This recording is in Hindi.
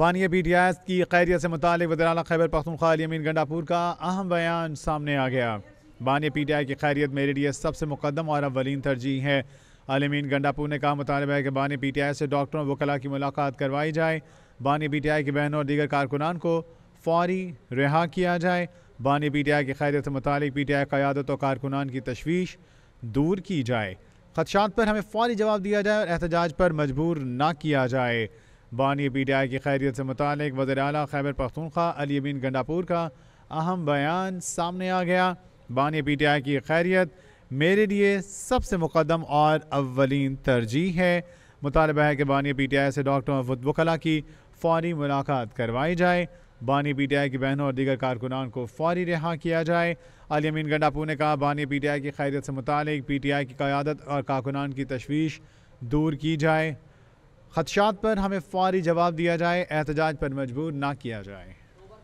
बानिया बी आई की खैरियत से मुतल वजरा खैबर पख्तनख्वा अमीन गंडापुर का अहम बयान सामने आ गया बानिया पी टी आई की खैरियत मेरे लिए सबसे मुकदम और अवलिन तरजीह है अलमीन गंडापुर ने कहा मुतालबा है कि बानी पी टी आई से डॉक्टरों वकला की मुलाकात करवाई जाए बानी पी टी आई की बहनों और दीगर कारकुनान को फौरी रिहा किया जाए बानी पी टी आई की खैरियत से मुतल पी टी आई क़्यादत और कारकुनान की तशवीश दूर की जाए खदशात पर हमें फौरी जवाब दिया जाए और एहतजाज पर मजबूर ना किया जाए बानी पी टी आई की खैरियत से मुतल वज़र अली खैबर पख्तूनख्वा अलीबिन गंडापुर का अहम बयान सामने आ गया बानी पी टी आई की खैरियत मेरे लिए सबसे मुकदम और अवलिन तरजीह है मुतालबा है कि बानी पी टी आई से डॉक्टर महफूद बुखला की फ़ौरी मुलाकात करवाई जाए बानी पी टी आई की बहनों और दीगर कारकुनान को फ़ौरी रिहा किया जाए अलीमीन गंडापू ने कहा बानी पी टी आई की खैरियत से मुतल पी टी आई की क़्यादत और कारकुनान की तशवीश दूर की जाए खदशात पर हमें फ़ौरी जवाब दिया जाए एहतजाज पर मजबूर ना किया जाए